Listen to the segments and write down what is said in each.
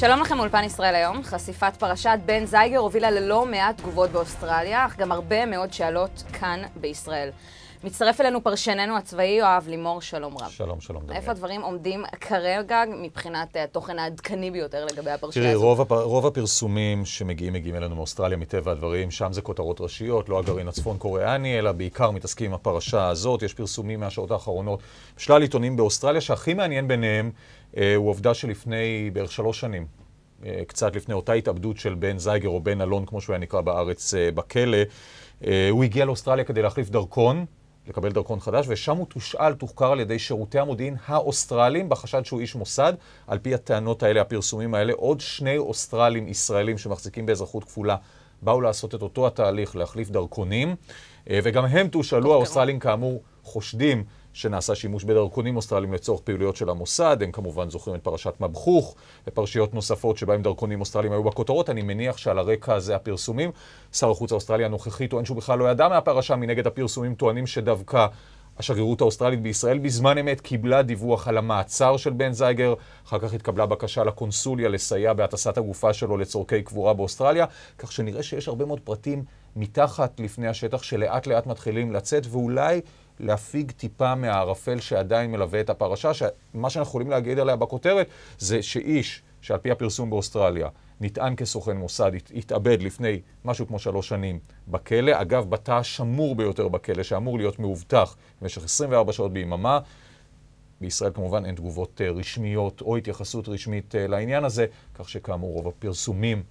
שלום לכם אולפן ישראל היום. חשיפת פרשת בן זייגר הובילה ללא מעט תגובות באוסטרליה, אך גם הרבה מאוד שאלות כאן בישראל. מצטרף אלינו פרשננו הצבאי יואב לימור, שלום רב. שלום, שלום. דמיין. איפה הדברים עומדים כרגע מבחינת אה, התוכן העדכני ביותר לגבי הפרשייה הזאת? תראי, רוב, הפ... רוב הפרסומים שמגיעים, מגיעים אלינו מאוסטרליה, מטבע הדברים, שם זה כותרות ראשיות, לא הגרעין הצפון-קוריאני, אלא בעיקר מתעסקים עם הפרשה הזאת. יש פרסומים מהשעות האחרונות בשלל עיתונים באוסטרליה, שהכי מעניין ביניהם אה, הוא עובדה שלפני בערך שלוש שנים, אה, קצת לפני אותה התאבדות של בן זייגר או בן אלון, כמו שהוא היה נקרא בארץ, אה, בכלא. הוא הגיע לאוסטרליה כדי להחליף דרכון, לקבל דרכון חדש, ושם הוא תושאל, תוחקר על ידי שירותי המודיעין האוסטרליים בחשד שהוא איש מוסד. על פי הטענות האלה, הפרסומים האלה, עוד שני אוסטרלים ישראלים שמחזיקים באזרחות כפולה באו לעשות את אותו התהליך, להחליף דרכונים, אה, וגם הם תושאלו, האוסטרלים כאמור חושדים. שנעשה שימוש בדרכונים אוסטרליים לצורך פעילויות של המוסד. הם כמובן זוכרים את פרשת מבחוך ופרשיות נוספות שבהן דרכונים אוסטרליים היו בכותרות. אני מניח שעל הרקע הזה הפרסומים. שר החוץ האוסטרלי הנוכחי טוען שהוא בכלל לא ידע מהפרשה, מנגד הפרסומים טוענים שדווקא... השגרירות האוסטרלית בישראל בזמן אמת קיבלה דיווח על המעצר של בן זייגר, אחר כך התקבלה בקשה לקונסוליה לסייע בהטסת הגופה שלו לצורכי קבורה באוסטרליה, כך שנראה שיש הרבה מאוד פרטים מתחת לפני השטח שלאט לאט מתחילים לצאת, ואולי להפיג טיפה מהערפל שעדיין מלווה את הפרשה, שמה שאנחנו יכולים להגיד עליה בכותרת זה שאיש שעל פי הפרסום באוסטרליה נטען כסוכן מוסד, התאבד לפני משהו כמו שלוש שנים בכלא, אגב, בתא השמור ביותר בכלא, שאמור להיות מאובטח במשך 24 שעות ביממה. בישראל כמובן אין תגובות אה, רשמיות או התייחסות רשמית אה, לעניין הזה, כך שכאמור רוב הפרסומים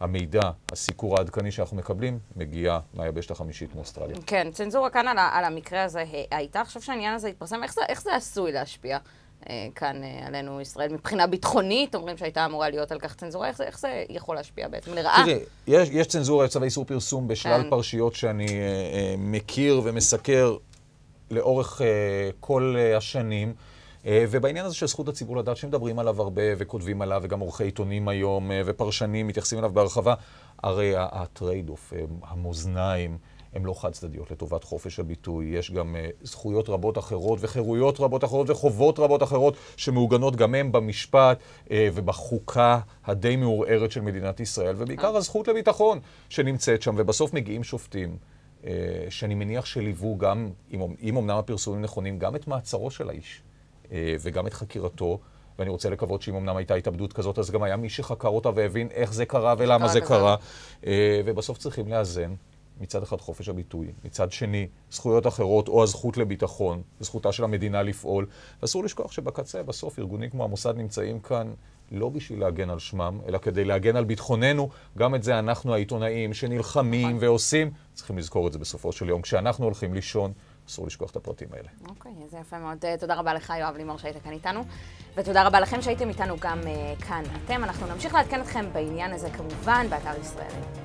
המידע, הסיקור העדכני שאנחנו מקבלים, מגיע מהיבשת החמישית מאוסטרליה. כן, צנזורה כאן על, על המקרה הזה הייתה. עכשיו שהעניין הזה התפרסם, איך זה, איך זה עשוי להשפיע אה, כאן אה, עלינו ישראל מבחינה ביטחונית? אומרים שהייתה אמורה להיות על כך צנזורה, איך זה, איך זה יכול להשפיע בעצם לרעה? תראי, יש, יש צנזורה, יש צווי איסור פרסום בשלל כן. פרשיות שאני אה, אה, מכיר ומסקר לאורך אה, כל אה, השנים. אה, ובעניין הזה של זכות הציבור לדעת שמדברים עליו הרבה וכותבים עליו, וגם עורכי עיתונים היום אה, ופרשנים מתייחסים אליו בהרחבה, הרי הטרייד אוף, המאזניים, הן לא חד-צדדיות לטובת חופש הביטוי. יש גם אה, זכויות רבות אחרות וחירויות רבות אחרות וחובות רבות אחרות שמעוגנות גם הן במשפט ובחוקה הדי מעורערת של מדינת ישראל, ובעיקר הזכות לביטחון שנמצאת שם, ובסוף מגיעים שופטים. שאני מניח שליוו גם, אם אמנם הפרסומים נכונים, גם את מעצרו של האיש. אה, וגם את חקירתו. ואני רוצה לקוות שאם אמנם הייתה התאבדות כזאת, אז גם היה מי שחקר אותה והבין איך זה קרה ולמה זה קרה. אה, ובסוף צריכים לאזן מצד אחד חופש הביטוי, מצד שני זכויות אחרות או הזכות לביטחון, זכותה של המדינה לפעול. אסור לשכוח שבקצה, בסוף, ארגונים כמו המוסד נמצאים כאן לא בשביל להגן על שמם, אלא כדי להגן על ביטחוננו. גם את זה אנחנו העיתונאים שנלחמים נכון. ועושים, צריכים לזכור את זה בסופו של יום. כשאנחנו הולכים לישון, אסור לשכוח את הפרטים האלה. אוקיי, okay, זה יפה מאוד. אה, תודה רבה לך, יואב לימור, שהיית כאן איתנו, ותודה רבה לכם שהייתם איתנו גם uh, כאן אתם. אנחנו נמשיך לעדכן אתכם בעניין הזה כמובן, באתר ישראל.